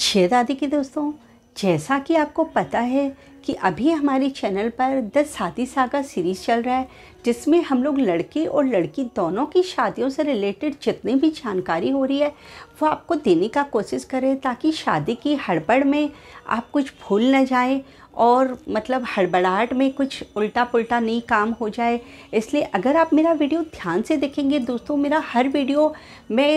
छः दादी की दोस्तों जैसा कि आपको पता है कि अभी हमारे चैनल पर द साथी सागा सीरीज़ चल रहा है जिसमें हम लोग लड़के और लड़की दोनों की शादियों से रिलेटेड जितनी भी जानकारी हो रही है वो आपको देने का कोशिश करें ताकि शादी की हड़बड़ में आप कुछ भूल न जाए और मतलब हड़बड़ाहट में कुछ उल्टा पुल्टा नहीं काम हो जाए इसलिए अगर आप मेरा वीडियो ध्यान से देखेंगे दोस्तों मेरा हर वीडियो मैं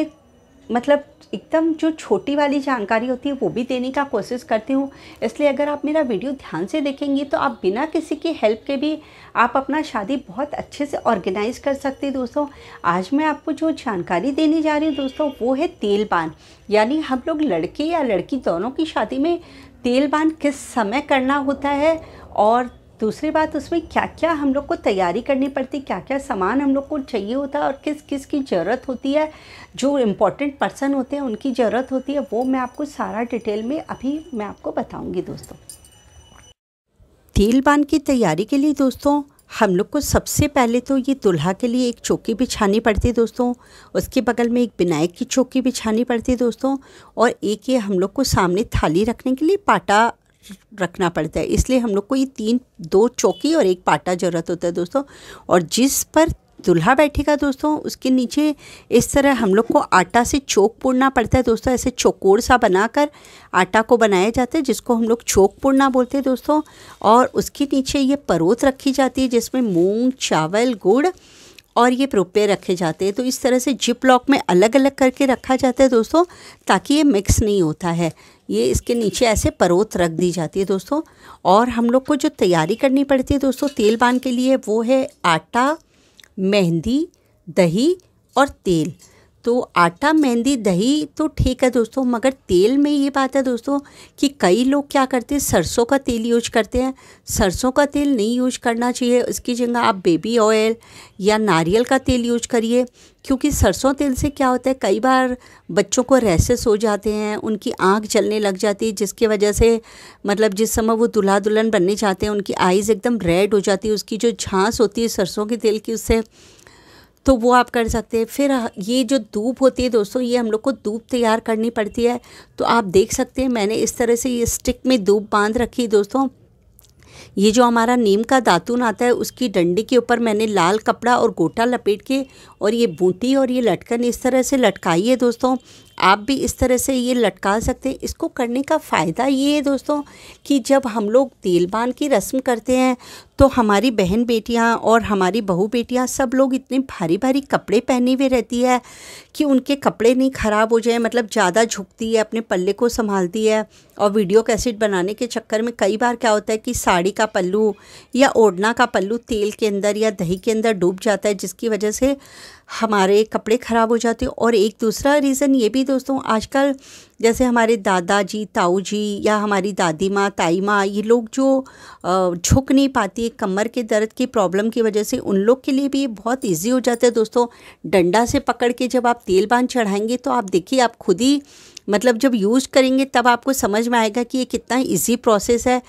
मतलब एकदम जो छोटी वाली जानकारी होती है वो भी देने का कोशिश करती हूँ इसलिए अगर आप मेरा वीडियो ध्यान से देखेंगी तो आप बिना किसी की हेल्प के भी आप अपना शादी बहुत अच्छे से ऑर्गेनाइज कर सकते हैं दोस्तों आज मैं आपको जो जानकारी देने जा रही हूँ दोस्तों वो है तेल बान यानी हम लोग लड़के या लड़की दोनों की शादी में तेल बान किस समय करना होता है और दूसरी बात उसमें क्या क्या हम लोग को तैयारी करनी पड़ती क्या क्या सामान हम लोग को चाहिए होता है और किस किस की ज़रूरत होती है जो इम्पोर्टेंट पर्सन होते हैं उनकी ज़रूरत होती है वो मैं आपको सारा डिटेल में अभी मैं आपको बताऊँगी दोस्तों तेल बान की तैयारी के लिए दोस्तों हम लोग को सबसे पहले तो ये दुल्हा के लिए एक चौकी बिछानी पड़ती है दोस्तों उसके बगल में एक विनायक की चौकी बिछानी पड़ती है दोस्तों और एक ये हम लोग को सामने थाली रखने के लिए पाटा रखना पड़ता है इसलिए हम लोग को ये तीन दो चौकी और एक पाटा ज़रूरत होता है दोस्तों और जिस पर दुल्हा बैठेगा दोस्तों उसके नीचे इस तरह हम लोग को आटा से चोक पूर्णा पड़ता है दोस्तों ऐसे चौकोर सा बनाकर आटा को बनाया जाता है जिसको हम लोग चोक पूर्णा बोलते हैं दोस्तों और उसके नीचे ये परोत रखी जाती है जिसमें मूंग चावल गुड़ और ये प्रोपे रखे जाते हैं तो इस तरह से जिप लॉक में अलग अलग करके रखा जाता है दोस्तों ताकि ये मिक्स नहीं होता है ये इसके नीचे ऐसे परोत रख दी जाती है दोस्तों और हम लोग को जो तैयारी करनी पड़ती है दोस्तों तेल बान के लिए वो है आटा मेहंदी दही और तेल तो आटा मेहंदी दही तो ठीक है दोस्तों मगर तेल में ये बात है दोस्तों कि कई लोग क्या करते हैं सरसों का तेल यूज करते हैं सरसों का तेल नहीं यूज करना चाहिए इसकी जगह आप बेबी ऑयल या नारियल का तेल यूज करिए क्योंकि सरसों तेल से क्या होता है कई बार बच्चों को रेसेस हो जाते हैं उनकी आँख जलने लग जाती है जिसकी वजह से मतलब जिस समय वो दुल्हा दुल्हन बनने जाते हैं उनकी आइज़ एकदम रेड हो जाती है उसकी जो झांस होती है सरसों के तेल की उससे तो वो आप कर सकते हैं फिर ये जो धूप होती है दोस्तों ये हम लोग को धूप तैयार करनी पड़ती है तो आप देख सकते हैं मैंने इस तरह से ये स्टिक में धूप बांध रखी दोस्तों ये जो हमारा नीम का दातून आता है उसकी डंडी के ऊपर मैंने लाल कपड़ा और गोटा लपेट के और ये बूटी और ये लटकन इस तरह से लटकाई है दोस्तों आप भी इस तरह से ये लटका सकते हैं इसको करने का फ़ायदा ये है दोस्तों कि जब हम लोग तेल बांध की रस्म करते हैं तो हमारी बहन बेटियां और हमारी बहू बेटियां सब लोग इतने भारी भारी कपड़े पहने हुए रहती है कि उनके कपड़े नहीं ख़राब हो जाए मतलब ज़्यादा झुकती है अपने पल्ले को संभालती है और वीडियो कैसेट बनाने के चक्कर में कई बार क्या होता है कि साड़ी का पल्लू या ओढ़ना का पल्लू तेल के अंदर या दही के अंदर डूब जाता है जिसकी वजह से हमारे कपड़े ख़राब हो जाते हैं और एक दूसरा रीज़न ये भी दोस्तों आजकल जैसे हमारे दादाजी ताऊ जी या हमारी दादी माँ ताई माँ ये लोग जो झुक नहीं पाती कमर के दर्द की प्रॉब्लम की वजह से उन लोग के लिए भी बहुत इजी हो जाता है दोस्तों डंडा से पकड़ के जब आप तेल बांध चढ़ाएंगे तो आप देखिए आप खुद ही मतलब जब यूज़ करेंगे तब आपको समझ में आएगा कि ये कितना ईजी प्रोसेस है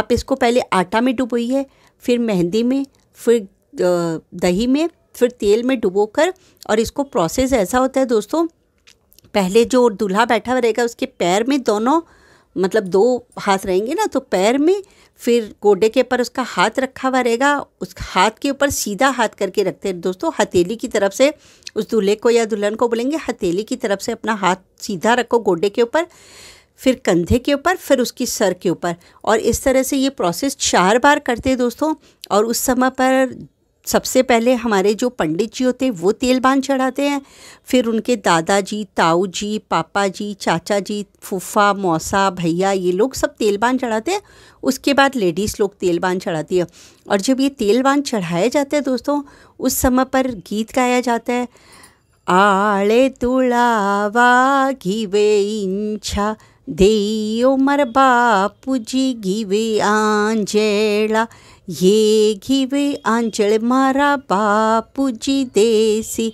आप इसको पहले आटा में डुबोइए फिर मेहंदी में फिर दही में फिर तेल में डुबो कर और इसको प्रोसेस ऐसा होता है दोस्तों पहले जो दूल्हा बैठा हुआ रहेगा उसके पैर में दोनों मतलब दो हाथ रहेंगे ना तो पैर में फिर गोडे के ऊपर उसका हाथ रखा हुआ रहेगा उस हाथ के ऊपर सीधा हाथ करके रखते हैं दोस्तों हथेली की तरफ से उस दूल्हे को या दुल्हन को बोलेंगे हथेली की तरफ से अपना हाथ सीधा रखो गोडे के ऊपर फिर कंधे के ऊपर फिर उसकी सर के ऊपर और इस तरह से ये प्रोसेस चार बार करते हैं दोस्तों और उस समय पर सबसे पहले हमारे जो पंडित जी होते हैं वो तेलबान चढ़ाते हैं फिर उनके दादाजी ताऊ जी पापा जी चाचा जी फूफा मौसा भैया ये लोग सब बांध चढ़ाते हैं उसके बाद लेडीज़ लोग बांध चढ़ाती है और जब ये तेलबान चढ़ाए जाते हैं दोस्तों उस समय पर गीत गाया जाता है आड़े तुड़ावा घिवे इंछा दे मर बापू जी घिवे आंजेड़ा ये घीवे आंचल मारा बापू जी देसी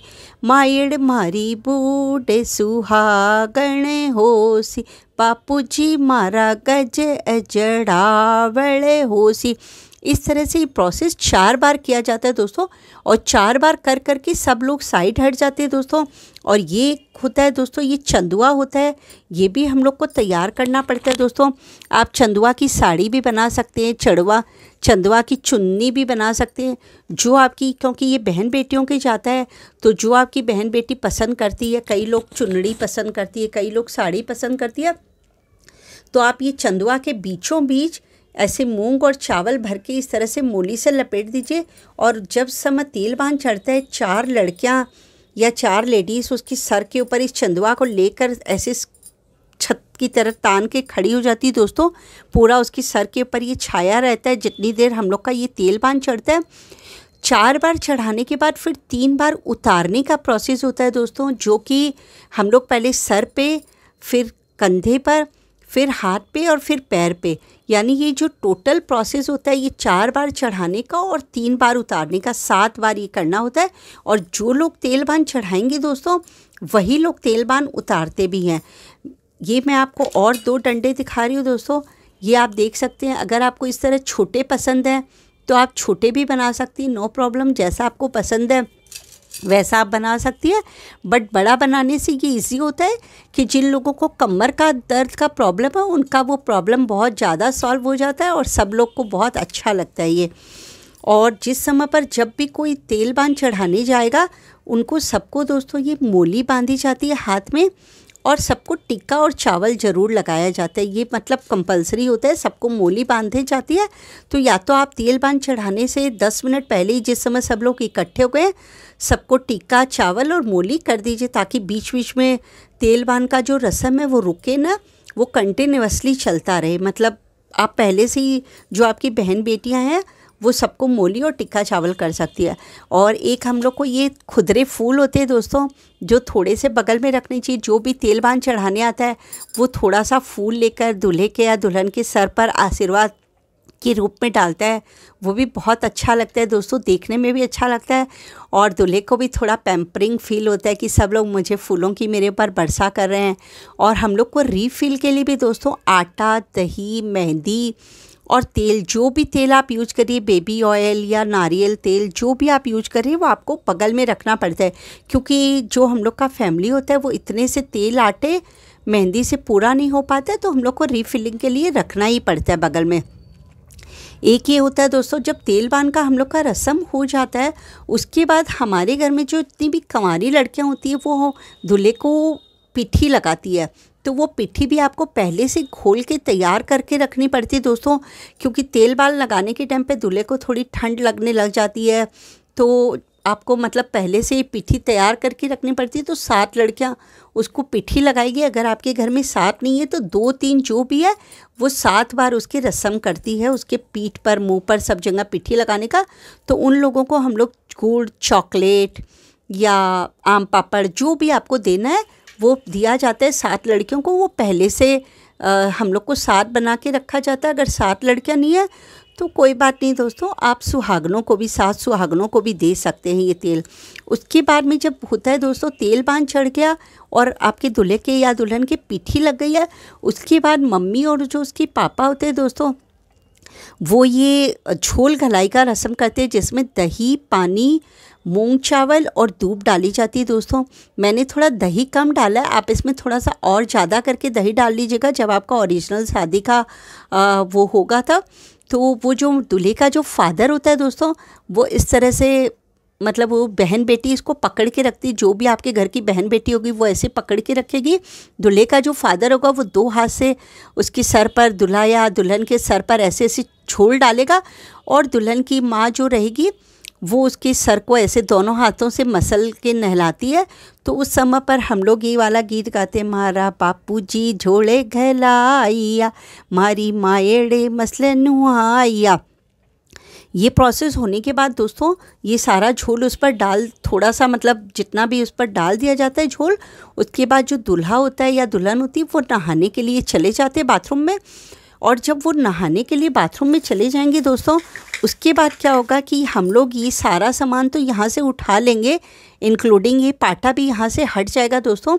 मायड़ मारी बूढ़े सुहागण होसी जी मारा गज अजड़ा अजड़ावल होसी इस तरह से ये प्रोसेस चार बार किया जाता है दोस्तों और चार बार कर कर के सब लोग साइड हट जाते हैं दोस्तों और ये होता है दोस्तों ये चंदुआ होता है ये भी हम लोग को तैयार करना पड़ता है दोस्तों आप चंदुआ की साड़ी भी बना सकते हैं चढ़वा चंदवा की चुन्नी भी बना सकते हैं जो आपकी क्योंकि ये बहन बेटियों के जाता है तो जो आपकी बहन बेटी पसंद करती है कई लोग चुनड़ी पसंद करती है कई लोग साड़ी पसंद करती है तो आप ये चंदुआ के बीचों बीच ऐसे मूंग और चावल भर के इस तरह से मूली से लपेट दीजिए और जब समय तेल बांध चढ़ता है चार लड़कियां या चार लेडीज़ उसकी सर के ऊपर इस चंदुआ को लेकर ऐसे छत की तरह तान के खड़ी हो जाती है दोस्तों पूरा उसकी सर के ऊपर ये छाया रहता है जितनी देर हम लोग का ये तेल बांध चढ़ता है चार बार चढ़ाने के बाद फिर तीन बार उतारने का प्रोसेस होता है दोस्तों जो कि हम लोग पहले सर पे फिर कंधे पर फिर हाथ पे और फिर पैर पे यानी ये जो टोटल प्रोसेस होता है ये चार बार चढ़ाने का और तीन बार उतारने का सात बार ये करना होता है और जो लोग तेलबान चढ़ाएंगे दोस्तों वही लोग तेलबान उतारते भी हैं ये मैं आपको और दो डंडे दिखा रही हूँ दोस्तों ये आप देख सकते हैं अगर आपको इस तरह छोटे पसंद हैं तो आप छोटे भी बना सकती हैं नो प्रॉब्लम जैसा आपको पसंद है वैसा आप बना सकती है बट बड़ा बनाने से ये इजी होता है कि जिन लोगों को कमर का दर्द का प्रॉब्लम है उनका वो प्रॉब्लम बहुत ज़्यादा सॉल्व हो जाता है और सब लोग को बहुत अच्छा लगता है ये और जिस समय पर जब भी कोई तेल बांध चढ़ाने जाएगा उनको सबको दोस्तों ये मोली बांधी जाती है हाथ में और सबको टिक्का और चावल ज़रूर लगाया जाता है ये मतलब कंपलसरी होता है सबको मोली बांधे जाती है तो या तो आप तेल बांध चढ़ाने से दस मिनट पहले ही जिस समय सब लोग इकट्ठे हो गए सबको टिक्का चावल और मोली कर दीजिए ताकि बीच बीच में तेल बांध का जो रस्म है वो रुके ना वो कंटिन्यूसली चलता रहे मतलब आप पहले से ही जो आपकी बहन बेटियाँ हैं वो सबको मूली और टिक्का चावल कर सकती है और एक हम लोग को ये खुदरे फूल होते हैं दोस्तों जो थोड़े से बगल में रखने चाहिए जो भी तेल तेलबान चढ़ाने आता है वो थोड़ा सा फूल लेकर दूल्हे के या दुल्हन के सर पर आशीर्वाद के रूप में डालता है वो भी बहुत अच्छा लगता है दोस्तों देखने में भी अच्छा लगता है और दूल्हे को भी थोड़ा पैम्परिंग फील होता है कि सब लोग मुझे फूलों की मेरे ऊपर बरसा कर रहे हैं और हम लोग को रीफिल के लिए भी दोस्तों आटा दही मेहंदी और तेल जो भी तेल आप यूज करिए बेबी ऑयल या नारियल तेल जो भी आप यूज करिए वो आपको बगल में रखना पड़ता है क्योंकि जो हम लोग का फैमिली होता है वो इतने से तेल आटे मेहंदी से पूरा नहीं हो पाता तो हम लोग को रीफिलिंग के लिए रखना ही पड़ता है बगल में एक ये होता है दोस्तों जब तेल बान का हम लोग का रस्म हो जाता है उसके बाद हमारे घर में जो इतनी भी कंवारी लड़कियाँ होती हैं वो दूल्हे को पिट्ठी लगाती है तो वो पिट्ठी भी आपको पहले से घोल के तैयार करके रखनी पड़ती है दोस्तों क्योंकि तेल बाल लगाने के टाइम पे दूल्हे को थोड़ी ठंड लगने लग जाती है तो आपको मतलब पहले से ही पिट्ठी तैयार करके रखनी पड़ती है तो सात लड़कियां उसको पिट्ठी लगाएगी अगर आपके घर में सात नहीं है तो दो तीन जो भी है वो सात बार उसकी रस्म करती है उसके पीठ पर मुँह पर सब जगह पिट्ठी लगाने का तो उन लोगों को हम लोग गुड़ चॉकलेट या आम पापड़ जो भी आपको देना है वो दिया जाता है सात लड़कियों को वो पहले से आ, हम लोग को सात बना के रखा जाता है अगर सात लड़कियाँ नहीं है तो कोई बात नहीं दोस्तों आप सुहागनों को भी सात सुहागनों को भी दे सकते हैं ये तेल उसके बाद में जब होता है दोस्तों तेल बांध चढ़ गया और आपके दूल्हे के या दुल्हन के पीठी लग गई है उसके बाद मम्मी और जो उसके पापा होते हैं दोस्तों वो ये झोल घलाई का रस्म करते हैं जिसमें दही पानी मूंग चावल और धूप डाली जाती है दोस्तों मैंने थोड़ा दही कम डाला है आप इसमें थोड़ा सा और ज़्यादा करके दही डाल लीजिएगा जब आपका ओरिजिनल शादी का आ, वो होगा था तो वो जो दूल्हे का जो फादर होता है दोस्तों वो इस तरह से मतलब वो बहन बेटी इसको पकड़ के रखती जो भी आपके घर की बहन बेटी होगी वो ऐसे पकड़ के रखेगी दूल्हे का जो फादर होगा वो दो हाथ से उसके सर पर दुल्हा या दुल्हन के सर पर ऐसे ऐसे छोल डालेगा और दुल्हन की माँ जो रहेगी वो उसके सर को ऐसे दोनों हाथों से मसल के नहलाती है तो उस समय पर हम लोग ये वाला गीत गाते मारा बापू जी झोले घलाइया मारी माएड़े मसलन आइया ये प्रोसेस होने के बाद दोस्तों ये सारा झोल उस पर डाल थोड़ा सा मतलब जितना भी उस पर डाल दिया जाता है झोल उसके बाद जो दूल्हा होता है या दुल्हन होती है वो नहाने के लिए चले जाते हैं बाथरूम में और जब वो नहाने के लिए बाथरूम में चले जाएंगे दोस्तों उसके बाद क्या होगा कि हम लोग ये सारा सामान तो यहाँ से उठा लेंगे इंक्लूडिंग ये पाटा भी यहाँ से हट जाएगा दोस्तों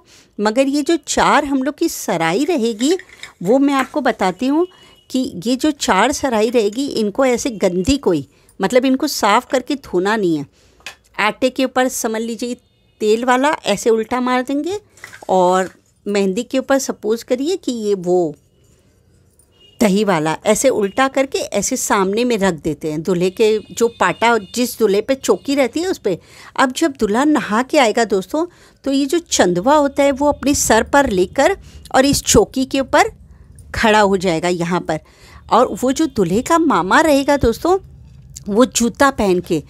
मगर ये जो चार हम लोग की सराई रहेगी वो मैं आपको बताती हूँ कि ये जो चार सराई रहेगी इनको ऐसे गंदी कोई मतलब इनको साफ़ करके धोना नहीं है आटे के ऊपर समझ लीजिए तेल वाला ऐसे उल्टा मार देंगे और मेहंदी के ऊपर सपोज़ करिए कि ये वो दही वाला ऐसे उल्टा करके ऐसे सामने में रख देते हैं दूल्हे के जो पाटा जिस दूल्हे पे चौकी रहती है उस पर अब जब दूल्हा नहा के आएगा दोस्तों तो ये जो चंदवा होता है वो अपने सर पर लेकर और इस चौकी के ऊपर खड़ा हो जाएगा यहाँ पर और वो जो दूल्हे का मामा रहेगा दोस्तों वो जूता पहन के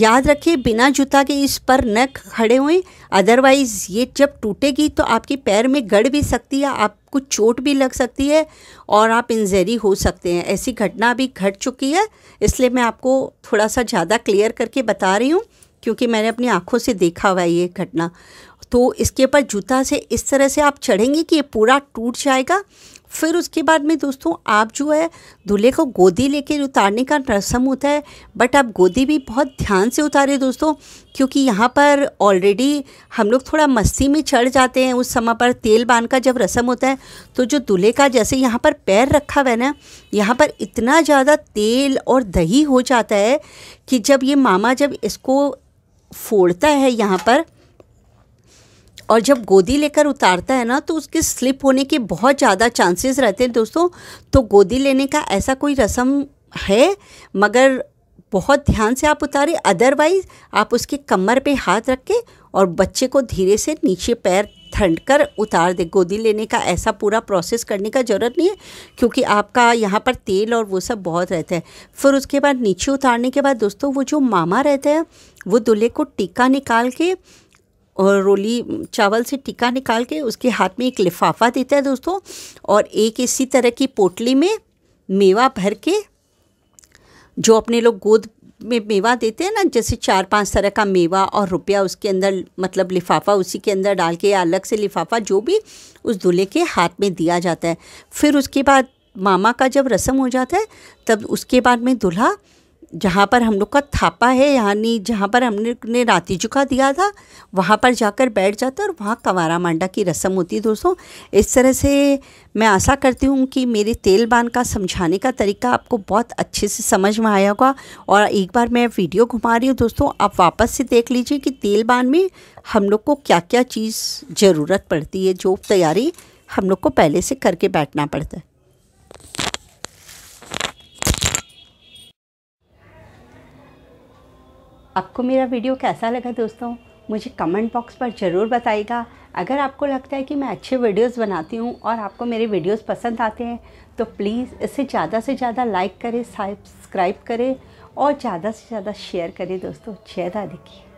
याद रखिए बिना जूता के इस पर न खड़े हुए अदरवाइज़ ये जब टूटेगी तो आपके पैर में गड़ भी सकती है आपको चोट भी लग सकती है और आप इंजरी हो सकते हैं ऐसी घटना भी घट चुकी है इसलिए मैं आपको थोड़ा सा ज़्यादा क्लियर करके बता रही हूँ क्योंकि मैंने अपनी आँखों से देखा हुआ है ये घटना तो इसके ऊपर जूता से इस तरह से आप चढ़ेंगे कि ये पूरा टूट जाएगा फिर उसके बाद में दोस्तों आप जो है दूल्हे को गोदी लेकर उतारने का रस्म होता है बट आप गोदी भी बहुत ध्यान से उतारे दोस्तों क्योंकि यहाँ पर ऑलरेडी हम लोग थोड़ा मस्ती में चढ़ जाते हैं उस समय पर तेल बांध का जब रस्म होता है तो जो दूल्हे का जैसे यहाँ पर पैर रखा हुआ है ना यहाँ पर इतना ज़्यादा तेल और दही हो जाता है कि जब ये मामा जब इसको फोड़ता है यहाँ पर और जब गोदी लेकर उतारता है ना तो उसके स्लिप होने के बहुत ज़्यादा चांसेस रहते हैं दोस्तों तो गोदी लेने का ऐसा कोई रस्म है मगर बहुत ध्यान से आप उतारें अदरवाइज़ आप उसके कमर पे हाथ रख के और बच्चे को धीरे से नीचे पैर ठंड कर उतार दे गोदी लेने का ऐसा पूरा प्रोसेस करने का ज़रूरत नहीं है क्योंकि आपका यहाँ पर तेल और वो सब बहुत रहता है फिर उसके बाद नीचे उतारने के बाद दोस्तों वो जो मामा रहता है वो दूल्हे को टीका निकाल के और रोली चावल से टिका निकाल के उसके हाथ में एक लिफाफा देता है दोस्तों और एक इसी तरह की पोटली में मेवा भर के जो अपने लोग गोद में मेवा देते हैं ना जैसे चार पांच तरह का मेवा और रुपया उसके अंदर मतलब लिफाफा उसी के अंदर डाल के या अलग से लिफाफा जो भी उस दूल्हे के हाथ में दिया जाता है फिर उसके बाद मामा का जब रस्म हो जाता है तब उसके बाद में दूल्हा जहाँ पर हम लोग का थापा है यानी जहाँ पर हमने ने राती चुका दिया था वहाँ पर जाकर बैठ जाता और वहाँ कंवारा मांडा की रस्म होती है दोस्तों इस तरह से मैं आशा करती हूँ कि मेरे तेल बान का समझाने का तरीका आपको बहुत अच्छे से समझ में आया होगा और एक बार मैं वीडियो घुमा रही हूँ दोस्तों आप वापस से देख लीजिए कि तेल बान में हम लोग को क्या क्या चीज़ ज़रूरत पड़ती है जो तैयारी हम लोग को पहले से करके बैठना पड़ता है आपको मेरा वीडियो कैसा लगा दोस्तों मुझे कमेंट बॉक्स पर ज़रूर बताइएगा अगर आपको लगता है कि मैं अच्छे वीडियोस बनाती हूँ और आपको मेरे वीडियोस पसंद आते हैं तो प्लीज़ इसे ज़्यादा से ज़्यादा लाइक करें सब्सक्राइब करें और ज़्यादा से ज़्यादा शेयर करें दोस्तों जय दादी की